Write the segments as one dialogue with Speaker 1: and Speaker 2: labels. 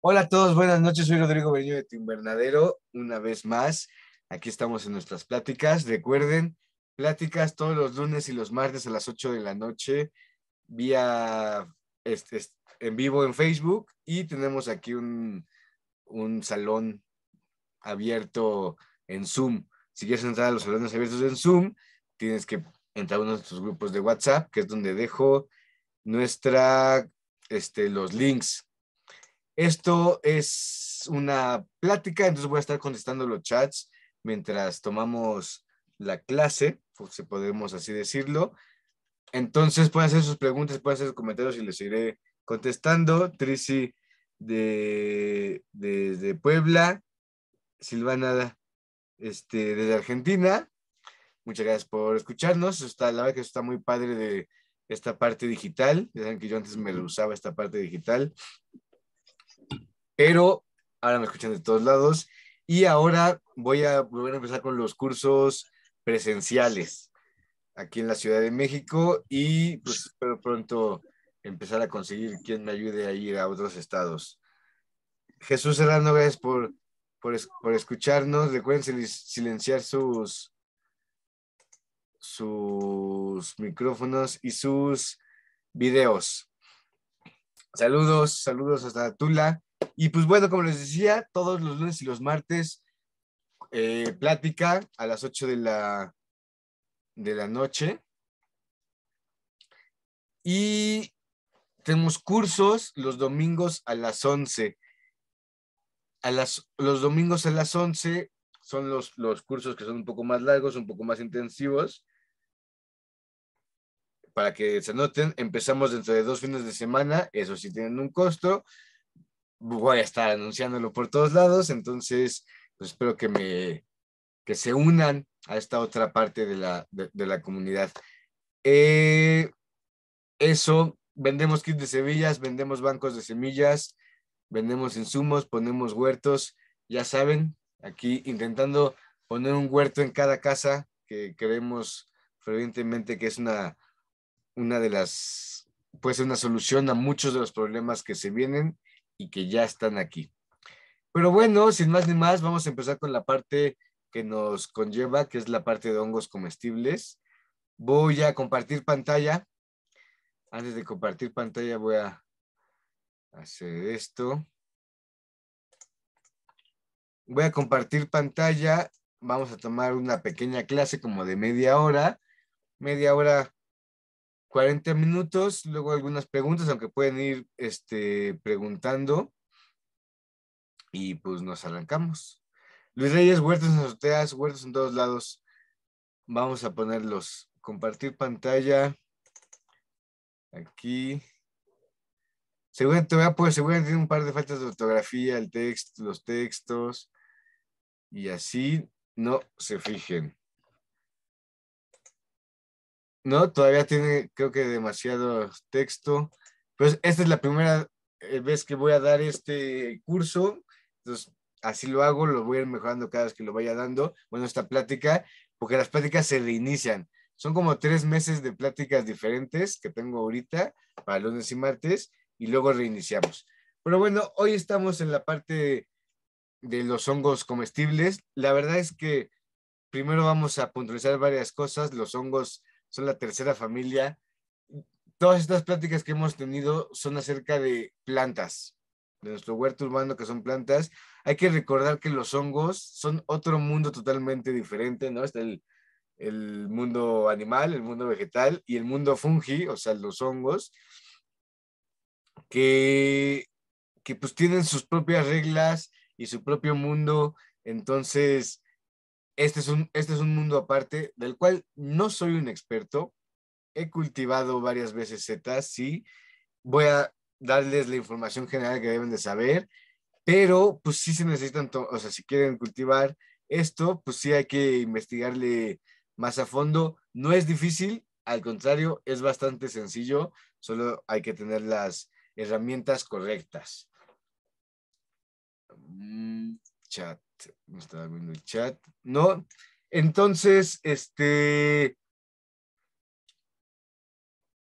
Speaker 1: Hola a todos, buenas noches. Soy Rodrigo Benio de Timbernadero. Una vez más, aquí estamos en nuestras pláticas. Recuerden, pláticas todos los lunes y los martes a las 8 de la noche, vía este, en vivo en Facebook. Y tenemos aquí un, un salón abierto en Zoom. Si quieres entrar a los salones abiertos en Zoom, tienes que entrar a uno de nuestros grupos de WhatsApp, que es donde dejo nuestra, este, los links esto es una plática, entonces voy a estar contestando los chats mientras tomamos la clase, pues, si podemos así decirlo. Entonces pueden hacer sus preguntas, pueden hacer sus comentarios y les iré contestando. Trisi de, Puebla, Silvana este, desde Argentina. Muchas gracias por escucharnos. está, la verdad que está muy padre de esta parte digital. Ya saben que yo antes me usaba esta parte digital pero ahora me escuchan de todos lados y ahora voy a volver a empezar con los cursos presenciales aquí en la Ciudad de México y pues espero pronto empezar a conseguir quien me ayude a ir a otros estados. Jesús Serrano, gracias por, por, por escucharnos. Recuerden silenciar sus, sus micrófonos y sus videos. Saludos, saludos hasta Tula. Y pues bueno, como les decía, todos los lunes y los martes, eh, plática a las 8 de la, de la noche. Y tenemos cursos los domingos a las 11. A las, los domingos a las 11 son los, los cursos que son un poco más largos, un poco más intensivos. Para que se noten, empezamos dentro de dos fines de semana, eso sí tienen un costo, voy a estar anunciándolo por todos lados, entonces pues, espero que me que se unan a esta otra parte de la, de, la comunidad. Eh, eso, vendemos kits de semillas, vendemos bancos de semillas, vendemos insumos, ponemos huertos, ya saben, aquí intentando poner un huerto en cada casa, que creemos fervientemente que es una, una de las, pues una solución a muchos de los problemas que se vienen y que ya están aquí. Pero bueno, sin más ni más, vamos a empezar con la parte que nos conlleva, que es la parte de hongos comestibles. Voy a compartir pantalla. Antes de compartir pantalla voy a hacer esto. Voy a compartir pantalla. Vamos a tomar una pequeña clase como de media hora. Media hora 40 minutos, luego algunas preguntas, aunque pueden ir este, preguntando. Y pues nos arrancamos. Luis Reyes, huertos en azoteas, huertos en todos lados. Vamos a ponerlos. Compartir pantalla. Aquí. Seguramente, pues, seguramente tiene un par de faltas de ortografía, el texto, los textos. Y así no se fijen. No, todavía tiene, creo que demasiado texto. Pues esta es la primera eh, vez que voy a dar este curso. Entonces, así lo hago, lo voy a ir mejorando cada vez que lo vaya dando. Bueno, esta plática, porque las pláticas se reinician. Son como tres meses de pláticas diferentes que tengo ahorita para lunes y martes y luego reiniciamos. Pero bueno, hoy estamos en la parte de los hongos comestibles. La verdad es que primero vamos a puntualizar varias cosas. Los hongos son la tercera familia. Todas estas pláticas que hemos tenido son acerca de plantas, de nuestro huerto urbano que son plantas. Hay que recordar que los hongos son otro mundo totalmente diferente, ¿no? Está el, el mundo animal, el mundo vegetal y el mundo fungi, o sea, los hongos, que, que pues tienen sus propias reglas y su propio mundo. Entonces, este es, un, este es un mundo aparte del cual no soy un experto. He cultivado varias veces setas, sí. Voy a darles la información general que deben de saber, pero pues sí se necesitan, o sea, si quieren cultivar esto, pues sí hay que investigarle más a fondo. No es difícil, al contrario, es bastante sencillo, solo hay que tener las herramientas correctas. Mm, chat. No estaba viendo el chat. No. Entonces, este.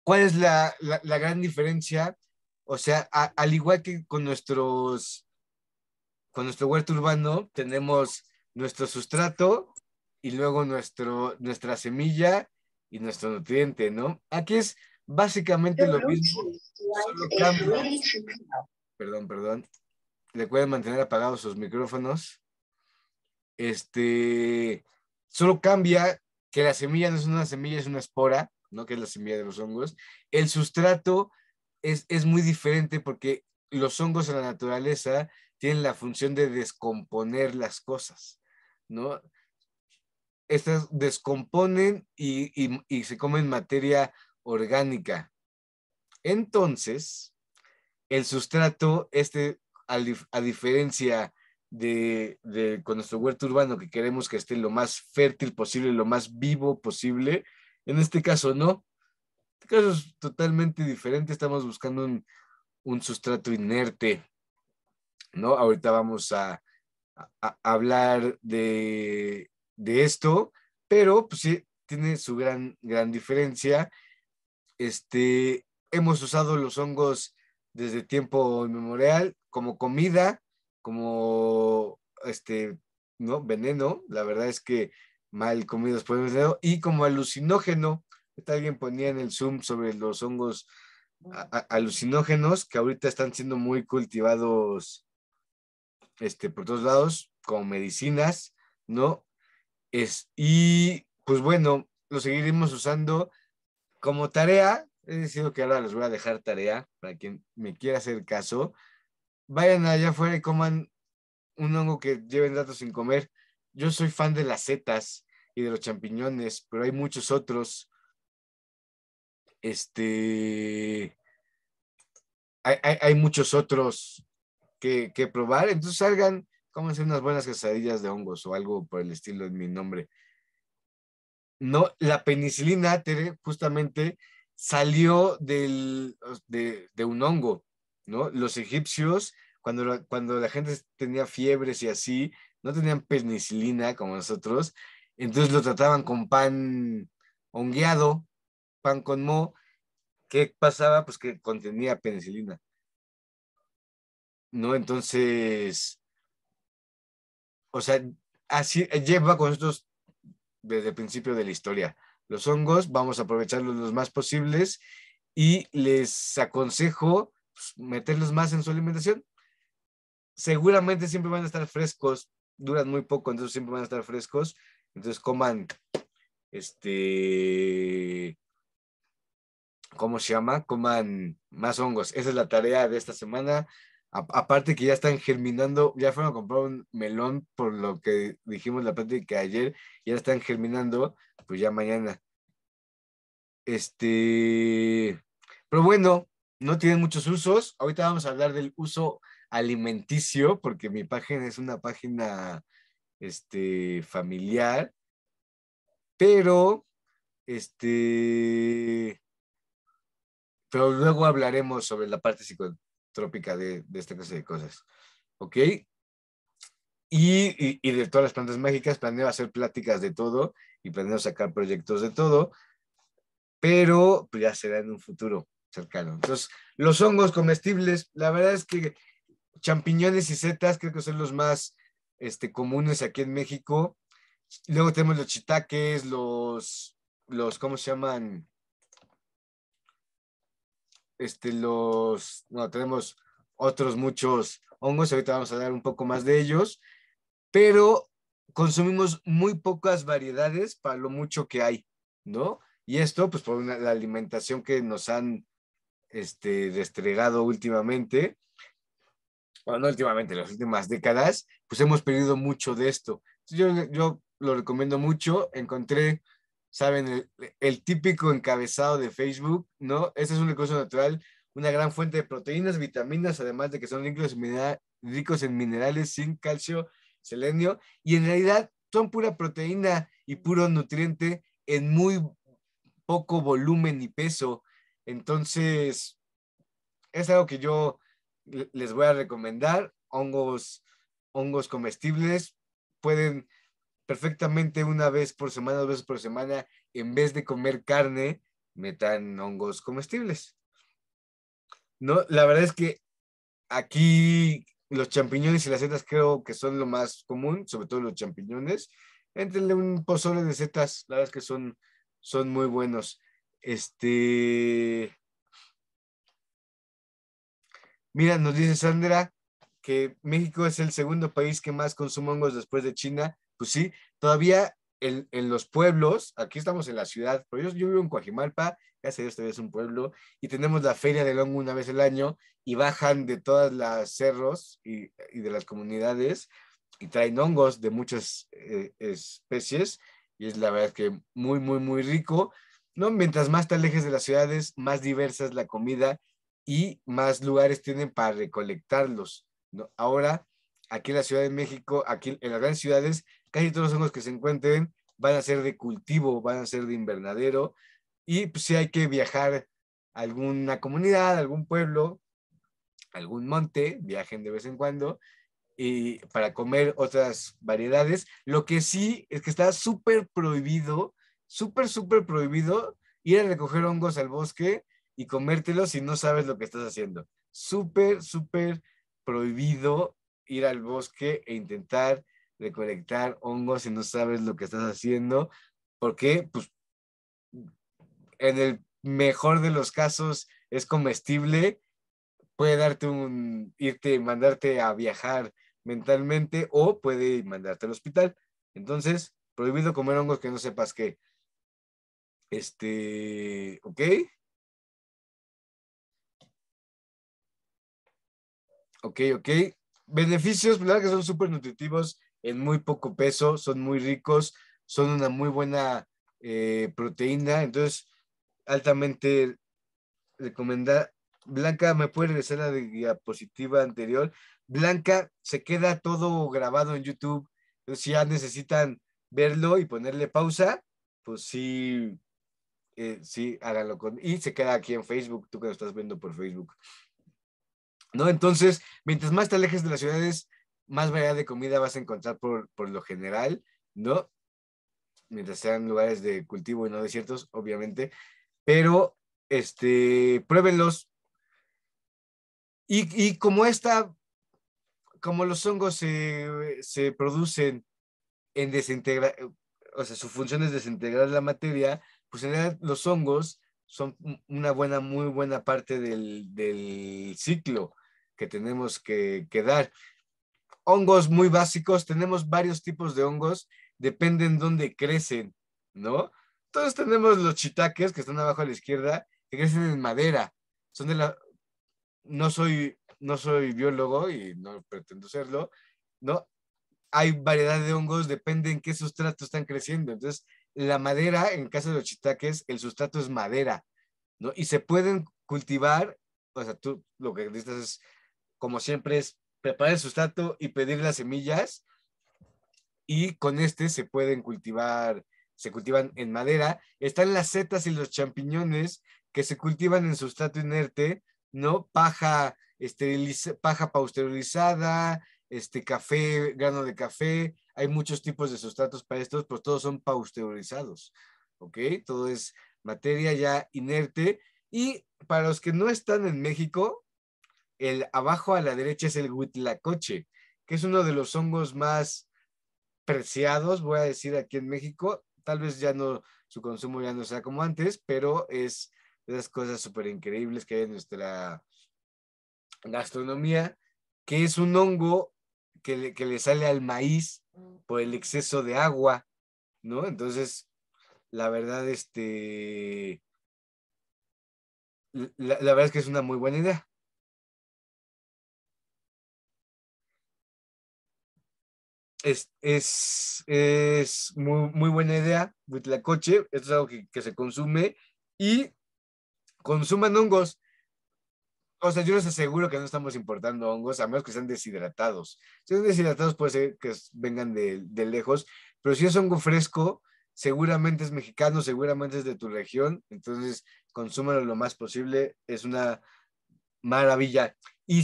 Speaker 1: ¿Cuál es la, gran diferencia? O sea, al igual que con nuestros. Con nuestro huerto urbano, tenemos nuestro sustrato y luego nuestro, nuestra semilla y nuestro nutriente, ¿no? Aquí es básicamente lo mismo, eh, Perdón, perdón le pueden mantener apagados sus micrófonos. Este, solo cambia que la semilla no es una semilla, es una espora, ¿no? Que es la semilla de los hongos. El sustrato es, muy diferente porque los hongos en la naturaleza tienen la función de descomponer las cosas, ¿no? Estas descomponen y, y se comen materia orgánica. Entonces, el sustrato, este a, diferencia de, con nuestro huerto urbano que queremos que esté lo más fértil posible, lo más vivo posible, en este caso no. En este caso es totalmente diferente, estamos buscando un, sustrato inerte, ¿no? Ahorita vamos a, hablar de, esto, pero pues sí, tiene su gran, gran diferencia. Este, hemos usado los hongos desde tiempo inmemorial, como comida, como este, ¿no? Veneno, la verdad es que mal comidos por veneno, y como alucinógeno, alguien ponía en el Zoom sobre los hongos alucinógenos que ahorita están siendo muy cultivados este, por todos lados como medicinas, ¿no? Es, y pues bueno, lo seguiremos usando como tarea. He decidido que ahora les voy a dejar tarea para quien me quiera hacer caso vayan allá afuera y coman un hongo que lleven datos sin comer. Yo soy fan de las setas y de los champiñones, pero hay muchos otros. Este. Hay, muchos otros que, probar. Entonces salgan, coman unas buenas quesadillas de hongos o algo por el estilo de mi nombre. No, la penicilina, justamente salió del, de un hongo los egipcios, cuando, cuando la gente tenía fiebres y así, no tenían penicilina como nosotros, entonces lo trataban con pan hongueado, pan con mo. ¿Qué pasaba? Pues que contenía penicilina. ¿No? Entonces, o sea, así eh, lleva con estos desde el principio de la historia. Los hongos vamos a aprovecharlos los más posibles y les aconsejo pues, meterlos más en su alimentación. Seguramente siempre van a estar frescos, duran muy poco, entonces siempre van a estar frescos. Entonces coman, este, ¿cómo se llama? Coman más hongos. Esa es la tarea de esta semana. aparte que ya están germinando, ya fueron a comprar un melón por lo que dijimos la práctica ayer, ya están germinando, pues ya mañana. Este, pero bueno, no tienen muchos usos. Ahorita vamos a hablar del uso alimenticio, porque mi página es una página este, familiar, pero este, pero luego hablaremos sobre la parte psicotrópica de, esta clase de cosas, ¿ok? Y, de todas las plantas mágicas, planeo hacer pláticas de todo y planeo sacar proyectos de todo, pero pues, ya será en un futuro cercano. Entonces, los hongos comestibles, la verdad es que champiñones y setas creo que son los más este, comunes aquí en México. Luego tenemos los chitaques, los, los, ¿cómo se llaman? Este, los, bueno, tenemos otros muchos hongos, ahorita vamos a hablar un poco más de ellos, pero consumimos muy pocas variedades para lo mucho que hay, ¿no? Y esto, pues por la alimentación que nos han este, últimamente, bueno, no últimamente, las últimas décadas, pues hemos perdido mucho de esto. Yo, lo recomiendo mucho. Encontré, saben, el, típico encabezado de Facebook, ¿no? Este es un recurso natural, una gran fuente de proteínas, vitaminas, además de que son ricos, ricos en minerales, sin calcio, selenio, y en realidad son pura proteína y puro nutriente en muy poco volumen y peso. Entonces, es algo que yo les voy a recomendar. Hongos, hongos comestibles pueden perfectamente una vez por semana, dos veces por semana, en vez de comer carne, metan hongos comestibles. No, la verdad es que aquí los champiñones y las setas creo que son lo más común, sobre todo los champiñones. Entrenle un pozole de setas, la verdad es que son, son muy buenos. Este. Mira, nos dice Sandra que México es el segundo país que más consume hongos después de China. Pues sí, todavía en, los pueblos, aquí estamos en la ciudad, pero yo, vivo en Coajimalpa, ya sé es un pueblo, y tenemos la feria del hongo una vez al año y bajan de todas las cerros y, de las comunidades y traen hongos de muchas eh, especies y es la verdad que muy, muy, muy rico. ¿no? Mientras más te alejes de las ciudades, más diversa es la comida y más lugares tienen para recolectarlos, ¿no? Ahora, aquí en la Ciudad de México, aquí en las grandes ciudades, casi todos los hongos que se encuentren van a ser de cultivo, van a ser de invernadero, y si pues, hay que viajar a alguna comunidad, algún pueblo, algún monte, viajen de vez en cuando, y para comer otras variedades. Lo que sí es que está súper prohibido súper, súper prohibido ir a recoger hongos al bosque y comértelos si no sabes lo que estás haciendo. Súper, súper prohibido ir al bosque e intentar recolectar hongos si no sabes lo que estás haciendo, porque pues en el mejor de los casos es comestible, puede darte un, irte, mandarte a viajar mentalmente o puede mandarte al hospital. Entonces, prohibido comer hongos que no sepas qué. Este, ok. Ok, ok. Beneficios, verdad que son súper nutritivos, en muy poco peso, son muy ricos, son una muy buena eh, proteína, entonces altamente recomendar. Blanca, ¿me puede regresar a la diapositiva anterior? Blanca, se queda todo grabado en YouTube, entonces si ya necesitan verlo y ponerle pausa, pues sí, eh, sí, háganlo con. Y se queda aquí en Facebook, tú que lo estás viendo por Facebook. ¿No? Entonces, mientras más te alejes de las ciudades, más variedad de comida vas a encontrar por, lo general, ¿no? Mientras sean lugares de cultivo y no desiertos, obviamente. Pero, este, pruébenlos. Y, como esta, como los hongos se, se producen en desintegrar, o sea, su función es desintegrar la materia, pues en realidad los hongos son una buena, muy buena parte del, ciclo que tenemos que, dar. Hongos muy básicos, tenemos varios tipos de hongos, dependen dónde crecen, ¿no? Entonces tenemos los chitaques que están abajo a la izquierda, que crecen en madera. Son de la... No soy, no soy biólogo y no pretendo serlo, ¿no? Hay variedad de hongos, dependen en qué sustrato están creciendo. Entonces, la madera, en casa caso de los chitaques, el sustrato es madera, ¿no? Y se pueden cultivar, o sea, tú lo que necesitas es, como siempre, es preparar el sustrato y pedir las semillas, y con este se pueden cultivar, se cultivan en madera. Están las setas y los champiñones que se cultivan en sustrato inerte, ¿no? Paja, esterilizada paja pausterizada, este café, grano de café, hay muchos tipos de sustratos para estos, pues todos son pasteurizados, ¿ok? Todo es materia ya inerte. Y para los que no están en México, el abajo a la derecha es el huitlacoche, que es uno de los hongos más preciados, voy a decir, aquí en México. Tal vez ya no, su consumo ya no sea como antes, pero es de las cosas súper increíbles que hay en nuestra gastronomía, que es un hongo que que le sale al maíz por el exceso de agua, ¿no? Entonces, la verdad, este, la, verdad es que es una muy buena idea. Es, es, muy, muy, buena idea, coche, esto es algo que se consume y consuman hongos. O sea, yo les aseguro que no estamos importando hongos, a menos que sean deshidratados. Si son deshidratados puede ser que vengan de, lejos, pero si es hongo fresco, seguramente es mexicano, seguramente es de tu región, entonces consúmalo lo más posible, es una maravilla. Y,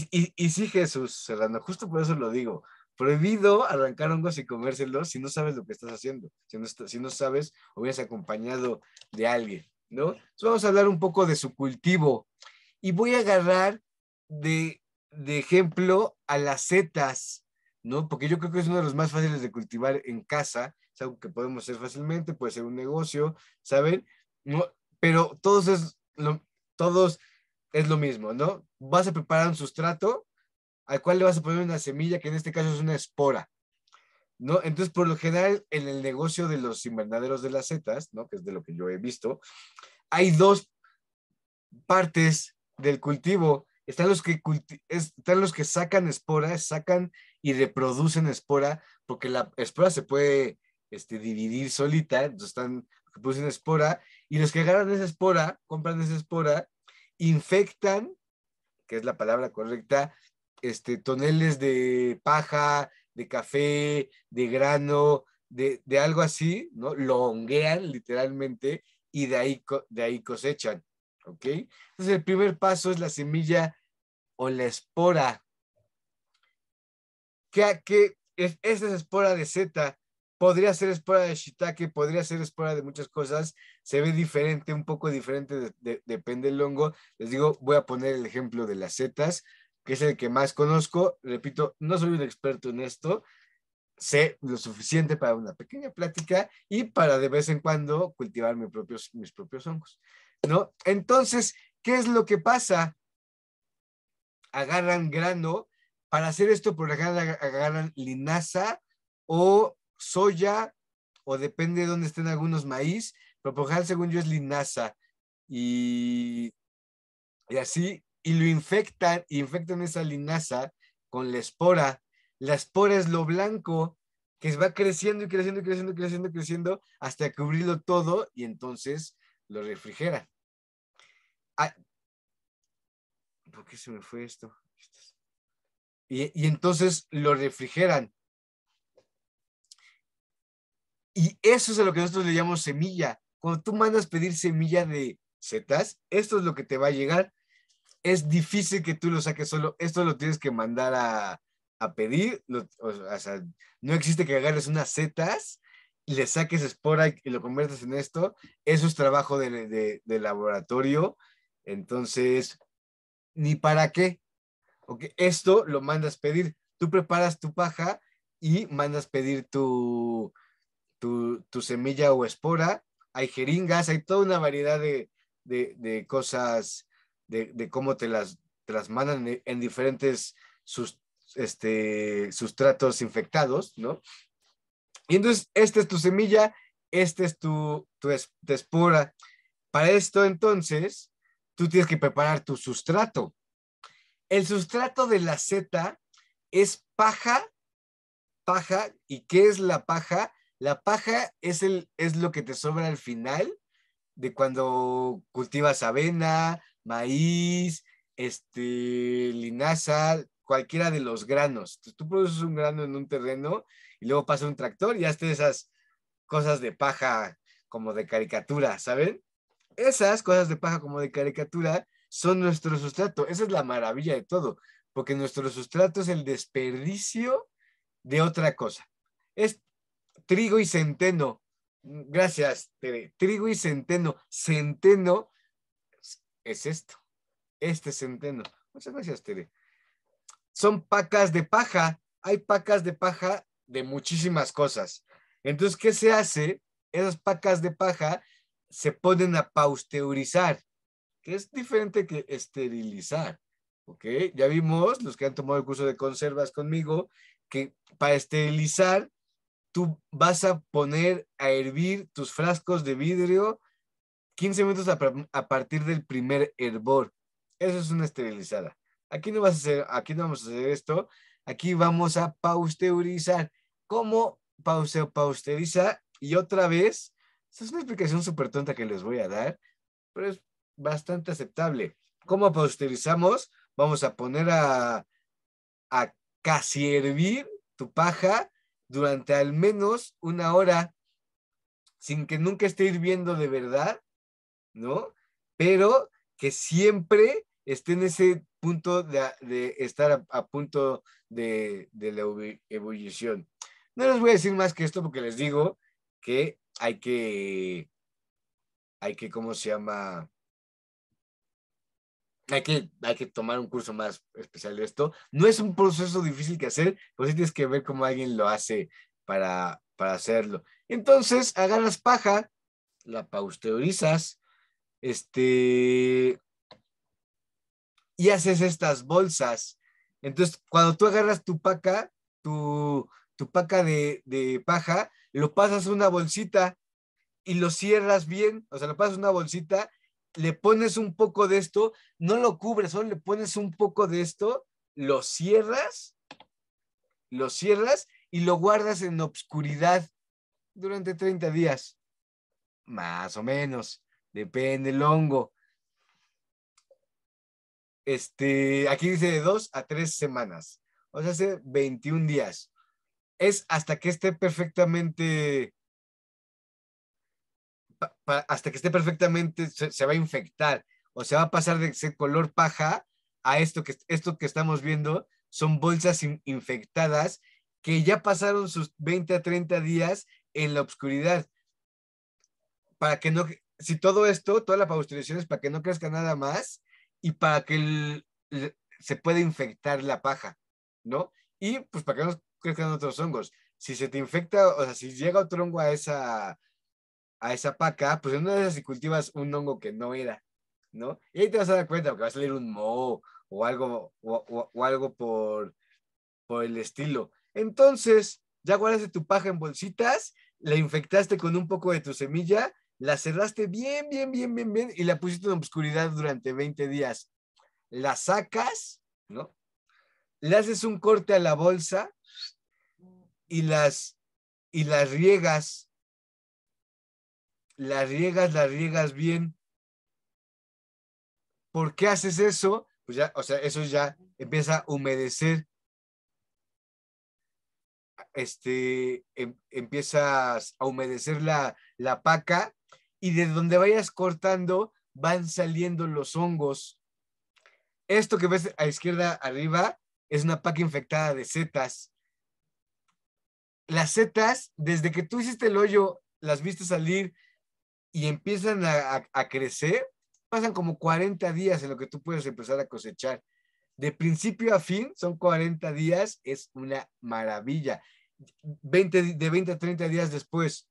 Speaker 1: sí, Jesús Serrano, justo por eso lo digo, prohibido arrancar hongos y comérselos si no sabes lo que estás haciendo, si no, si no sabes o acompañado de alguien, ¿no? Entonces vamos a hablar un poco de su cultivo. Y voy a agarrar de, de ejemplo a las setas, ¿no? Porque yo creo que es uno de los más fáciles de cultivar en casa, es algo que podemos hacer fácilmente, puede ser un negocio, ¿saben? No, pero todos es lo, todos es lo mismo, ¿no? Vas a preparar un sustrato al cual le vas a poner una semilla, que en este caso es una espora, ¿no? Entonces, por lo general, en el negocio de los invernaderos de las setas, ¿no? Que es de lo que yo he visto, hay dos partes del cultivo, están los que, están los que sacan espora, sacan y reproducen espora, porque la espora se puede este, dividir solita, entonces están producen espora, y los que ganan esa espora, compran esa espora, infectan, que es la palabra correcta, este, toneles de paja, de café, de grano, de, algo así, ¿no? Lo honguean literalmente y de ahí, de ahí cosechan. ¿ok? Entonces el primer paso es la semilla o la espora. Que, es, esta es espora de seta, podría ser espora de shiitake, podría ser espora de muchas cosas, se ve diferente, un poco diferente, depende del hongo. Les digo, voy a poner el ejemplo de las setas, que es el que más conozco. Repito, no soy un experto en esto, sé lo suficiente para una pequeña plática y para de vez en cuando cultivar mis propios, mis propios hongos, ¿no? Entonces, ¿qué es lo que pasa? Agarran grano, para hacer esto, por ejemplo, agarran linaza o soya, o depende de dónde estén algunos maíz, pero por ejemplo, según yo, es linaza. Y, y así, y lo infectan, infectan esa linaza con la espora las espora lo blanco que va creciendo y creciendo y creciendo y creciendo creciendo hasta cubrirlo todo y entonces lo refrigera. Ah, ¿Por qué se me fue esto? Y, y entonces lo refrigeran. Y eso es a lo que nosotros le llamamos semilla. Cuando tú mandas pedir semilla de setas, esto es lo que te va a llegar. Es difícil que tú lo saques solo. Esto lo tienes que mandar a, pedir, no existe que agarres unas setas y le saques espora y lo conviertas en esto, eso es trabajo de, laboratorio, entonces, ni para qué. esto lo mandas pedir, tú preparas tu paja y mandas pedir tu, tu, semilla o espora, hay jeringas, hay toda una variedad de, de cosas, de, cómo te las, mandan en, en diferentes sus, este, sustratos infectados, ¿no? Y entonces, esta es tu semilla, esta es tu, tu, espora. Para esto, entonces, tú tienes que preparar tu sustrato. El sustrato de la seta es paja, paja, ¿y qué es la paja? La paja es, el, es lo que te sobra al final de cuando cultivas avena, maíz, este, linaza, cualquiera de los granos. tú produces un grano en un terreno y luego pasa un tractor y haces esas cosas de paja como de caricatura, ¿saben? Esas cosas de paja como de caricatura son nuestro sustrato. Esa es la maravilla de todo, porque nuestro sustrato es el desperdicio de otra cosa. Es trigo y centeno. Gracias, Tere. Trigo y centeno. Centeno es esto. Este centeno. Muchas gracias, Tere son pacas de paja. Hay pacas de paja de muchísimas cosas. Entonces, ¿qué se hace? Esas pacas de paja se ponen a pasteurizar, que es diferente que esterilizar. ¿Ok? Ya vimos, los que han tomado el curso de conservas conmigo, que para esterilizar tú vas a poner a hervir tus frascos de vidrio 15 minutos a, partir del primer hervor. Eso es una esterilizada aquí no vas a hacer, aquí no vamos a hacer esto, aquí vamos a pausterizar. ¿Cómo pausteriza? Y otra vez, esta es una explicación súper tonta que les voy a dar, pero es bastante aceptable. ¿Cómo pausterizamos? Vamos a poner a, a casi hervir tu paja durante al menos una hora, sin que nunca esté hirviendo de verdad, ¿no? Pero que siempre esté en ese punto de, estar a, punto de, de la evolución No les voy a decir más que esto porque les digo que hay que, hay que, ¿cómo se llama? Hay que, hay que tomar un curso más especial de esto. No es un proceso difícil que hacer, pues tienes que ver cómo alguien lo hace para, para hacerlo. Entonces, agarras paja, la pausteorizas este, y haces estas bolsas. Entonces, cuando tú agarras tu paca, tu, paca de, de paja, lo pasas a una bolsita y lo cierras bien, o sea, lo pasas a una bolsita, le pones un poco de esto, no lo cubres, solo le pones un poco de esto, lo cierras, lo cierras y lo guardas en obscuridad durante 30 días. Más o menos, depende el hongo este, aquí dice de dos a tres semanas, o sea, hace 21 días. Es hasta que esté perfectamente, hasta que esté perfectamente, se, va a infectar, o se va a pasar de ese color paja a esto que, esto que estamos viendo, son bolsas infectadas que ya pasaron sus 20 a 30 días en la oscuridad Para que no, si todo esto, toda la pausterización es para que no crezca nada más, y para que se pueda infectar la paja, ¿no? Y pues para que no crezcan otros hongos. Si se te infecta, o sea, si llega otro hongo a esa, a esa paca, pues en una de esas si cultivas un hongo que no era, ¿no? Y ahí te vas a dar cuenta que va a salir un moho o algo, o, algo por, por el estilo. Entonces, ya guardaste tu paja en bolsitas, la infectaste con un poco de tu semilla la cerraste bien, bien, bien, bien, bien y la pusiste en obscuridad durante 20 días. La sacas, ¿no? Le haces un corte a la bolsa y las, y las riegas. Las riegas, las riegas bien. ¿Por qué haces eso? Pues ya, o sea, eso ya empieza a humedecer. Este, em, empiezas a humedecer la, la paca y de donde vayas cortando van saliendo los hongos. Esto que ves a izquierda arriba es una paca infectada de setas. Las setas, desde que tú hiciste el hoyo, las viste salir y empiezan a, crecer, pasan como 40 días en lo que tú puedes empezar a cosechar. De principio a fin, son 40 días, es una maravilla. 20, de 20 a 30 días después,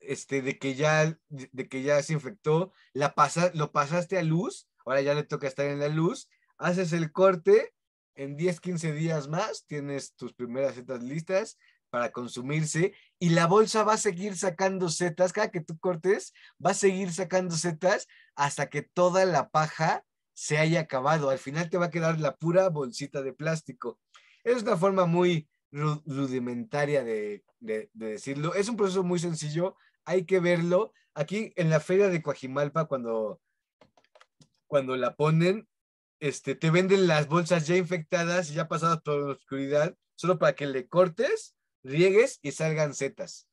Speaker 1: este, de que ya, de que ya se infectó, la pasa, lo pasaste a luz, ahora ya le toca estar en la luz, haces el corte, en 10, 15 días más tienes tus primeras setas listas para consumirse y la bolsa va a seguir sacando setas, cada que tú cortes, va a seguir sacando setas hasta que toda la paja se haya acabado. Al final te va a quedar la pura bolsita de plástico. Es una forma muy, rudimentaria de, decirlo. Es un proceso muy sencillo, hay que verlo. Aquí en la feria de Coajimalpa, cuando, cuando la ponen, este, te venden las bolsas ya infectadas y ya pasadas por la oscuridad, solo para que le cortes, riegues y salgan setas.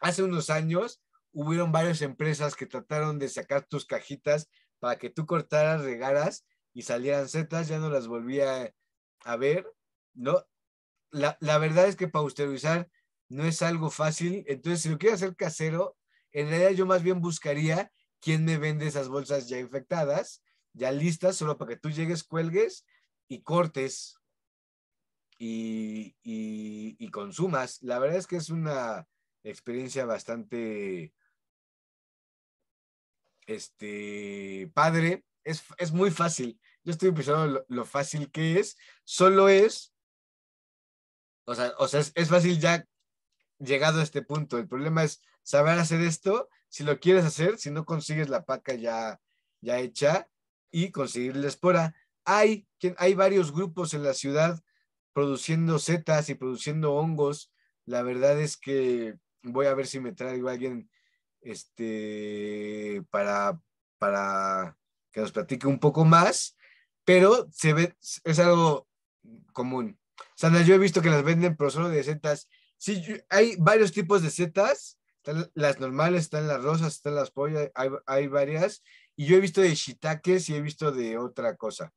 Speaker 1: Hace unos años hubieron varias empresas que trataron de sacar tus cajitas para que tú cortaras, regaras y salieran setas, ya no las volvía a ver, ¿no? la, verdad es que pasteurizar no es algo fácil, entonces si lo quiero hacer casero, en realidad yo más bien buscaría quién me vende esas bolsas ya infectadas, ya listas, solo para que tú llegues, cuelgues y cortes y, consumas. La verdad es que es una experiencia bastante este, padre. Es, muy fácil. Yo estoy pensando lo fácil que es. Solo es o sea, o sea es, fácil ya llegado a este punto. El problema es saber hacer esto, si lo quieres hacer, si no consigues la paca ya, ya hecha y conseguir la espora. Hay, hay varios grupos en la ciudad produciendo setas y produciendo hongos. La verdad es que voy a ver si me traigo alguien este, para, para que nos platique un poco más, pero se ve, es algo común. Sandra, yo he visto que las venden, pero solo de setas. Sí, hay varios tipos de setas. Están las normales, están las rosas, están las pollas, hay, varias. Y yo he visto de shiitakes y he visto de otra cosa.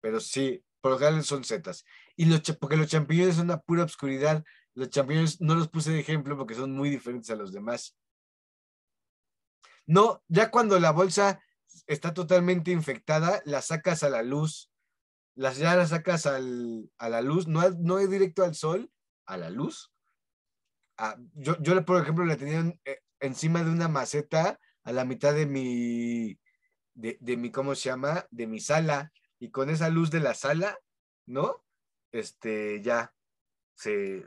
Speaker 1: Pero sí, por lo general son setas. Y porque los champiñones son una pura obscuridad. Los champiñones no los puse de ejemplo porque son muy diferentes a los demás. No, ya cuando la bolsa está totalmente infectada, la sacas a la luz las, ya las sacas a la luz, no, no es directo al sol, a la luz. Ah, yo, por ejemplo, la tenía eh, encima de una maceta a la mitad de mi, de, mi, ¿cómo se llama? De mi sala. Y con esa luz de la sala, ¿no? Este, ya se,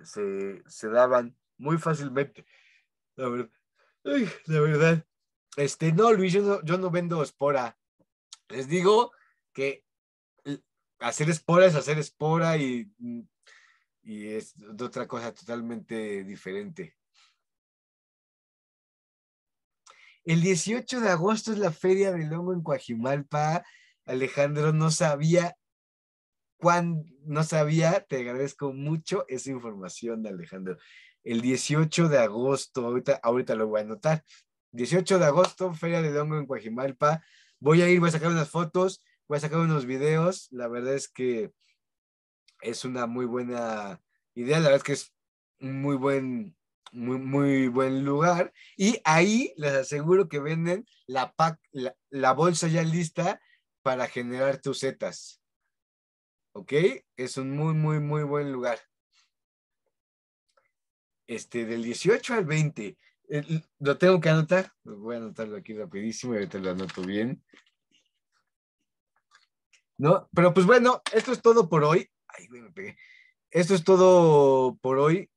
Speaker 1: daban muy fácilmente. La verdad. la verdad. Este, no, Luis, yo no, yo no vendo espora. Les digo que hacer espora es hacer espora y, mm, es otra cosa totalmente diferente. El 18 de agosto es la Feria del Hongo en Coajimalpa. Alejandro no sabía cuándo no sabía, te agradezco mucho esa información, Alejandro. El 18 de agosto, ahorita, ahorita lo voy a anotar. 18 de agosto, Feria del Hongo en Coajimalpa. Voy a ir, voy a sacar unas fotos voy a sacar unos videos. La verdad es que es una muy buena idea, la verdad es que es un muy buen, muy, muy buen lugar. Y ahí les aseguro que venden la, la, bolsa ya lista para generar tus setas. ¿Ok? Es un muy, muy, muy buen lugar. Este, del 18 al 20. Eh, lo tengo que anotar. Voy a anotarlo aquí rapidísimo y ahorita lo anoto bien. ¿no? Pero pues bueno, esto es todo por hoy. Esto es todo por hoy.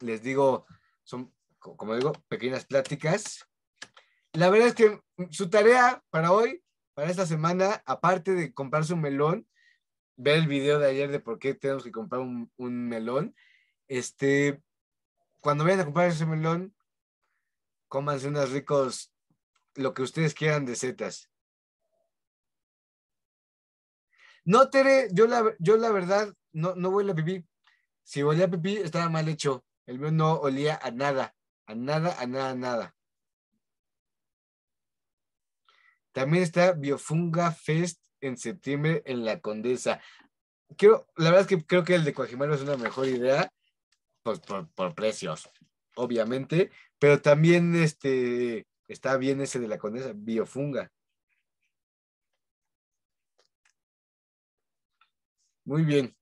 Speaker 1: Les digo, son, como digo, pequeñas pláticas. La verdad es que su tarea para hoy, para esta semana, aparte de comprarse un melón, ver el video de ayer de por qué tenemos que comprar un, melón, este, cuando vayan a comprar ese melón, cómanse unos ricos, lo que ustedes quieran de setas. No, Tere, yo la, yo la verdad no, no huele a pipí. Si olía a pipí, estaba mal hecho. El mío no olía a nada, a nada, a nada, a nada. También está Biofunga Fest en septiembre en La Condesa. Creo, la verdad es que creo que el de Coajimaro es una mejor idea pues, por, por, precios, obviamente, pero también este, está bien ese de La Condesa, Biofunga. Muy bien.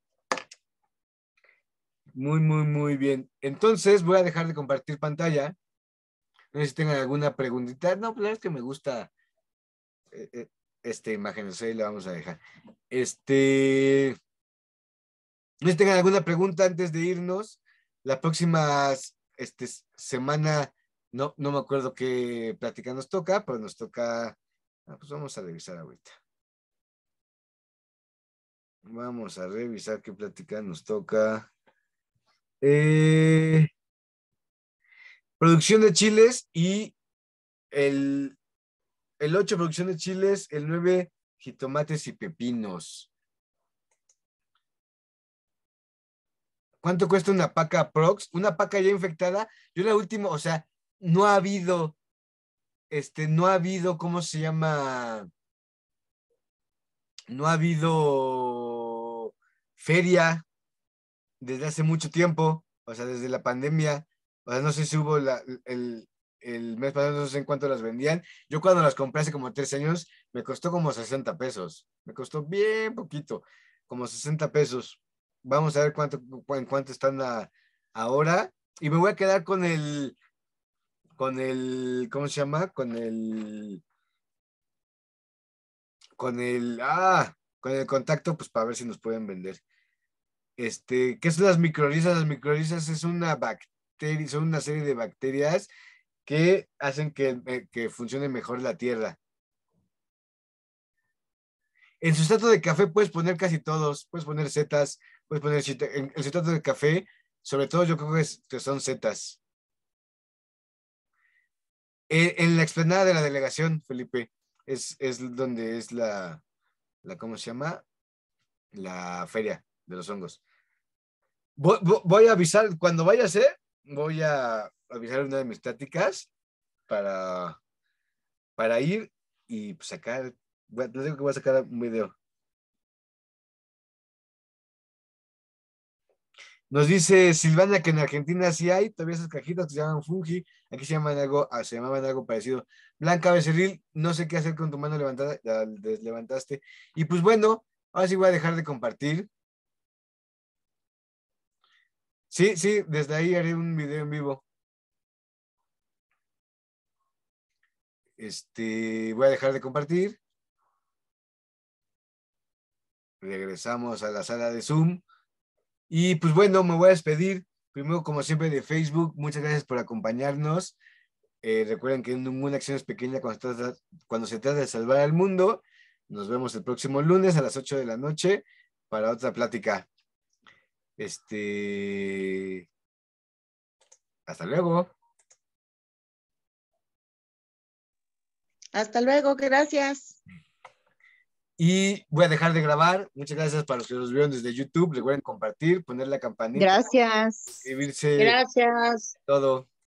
Speaker 1: Muy, muy, muy bien. Entonces voy a dejar de compartir pantalla. No sé si tengan alguna preguntita. No, pues, verdad es que me gusta eh, eh, esta imagen. No sé, la vamos a dejar. Este. No sé si tengan alguna pregunta antes de irnos. La próxima este, semana, no, no me acuerdo qué plática nos toca, pero nos toca. Ah, pues vamos a revisar ahorita. Vamos a revisar qué plática nos toca. Eh, producción de chiles y el, el 8, producción de chiles, el 9, jitomates y pepinos. ¿Cuánto cuesta una paca prox? Una paca ya infectada. Yo la última, o sea, no ha habido, este, no ha habido, ¿cómo se llama? No ha habido feria desde hace mucho tiempo, o sea, desde la pandemia. O sea, no sé si hubo el, mes pasado, no sé en cuánto las vendían. Yo cuando las compré hace como tres años, me costó como 60 pesos. Me costó bien poquito, como 60 pesos. Vamos a ver cuánto, en cuánto están ahora. Y me voy a quedar con el, con el, ¿cómo se llama? Con el, con el, ah, con el contacto, pues para ver si nos pueden vender. Este, ¿Qué son las microrizas? Las microrizas es una bacteria, son una serie de bacterias que hacen que, eh, funcione mejor la tierra. En sustrato de café puedes poner casi todos, puedes poner setas, puedes poner en el sustrato de café, sobre todo yo creo que, son setas. En, en, la explanada de la delegación, Felipe, es, donde es la, ¿cómo se llama? La feria de los hongos. Voy, a avisar, cuando vayas, ¿eh? voy a avisar una de mis tácticas para, para ir y sacar, Les digo que voy a sacar un video. Nos dice Silvana que en Argentina sí hay todavía esas cajitas que se llaman fungi. Aquí se llaman algo, ah, se llamaban algo parecido. Blanca Becerril, no sé qué hacer con tu mano levantada, la deslevantaste. Y pues bueno, ahora sí voy a dejar de compartir Sí, sí, desde ahí haré un video en vivo. Este, voy a dejar de compartir. Regresamos a la sala de Zoom. Y pues bueno, me voy a despedir. Primero, como siempre, de Facebook. Muchas gracias por acompañarnos. Eh, recuerden que ninguna acción es pequeña cuando se, trata, cuando se trata de salvar al mundo. Nos vemos el próximo lunes a las 8 de la noche para otra plática. Este, hasta luego. Hasta luego, gracias. Y voy a dejar de grabar. Muchas gracias para los que nos vieron desde YouTube. Recuerden compartir, poner la campanita. Gracias. Gracias. Todo.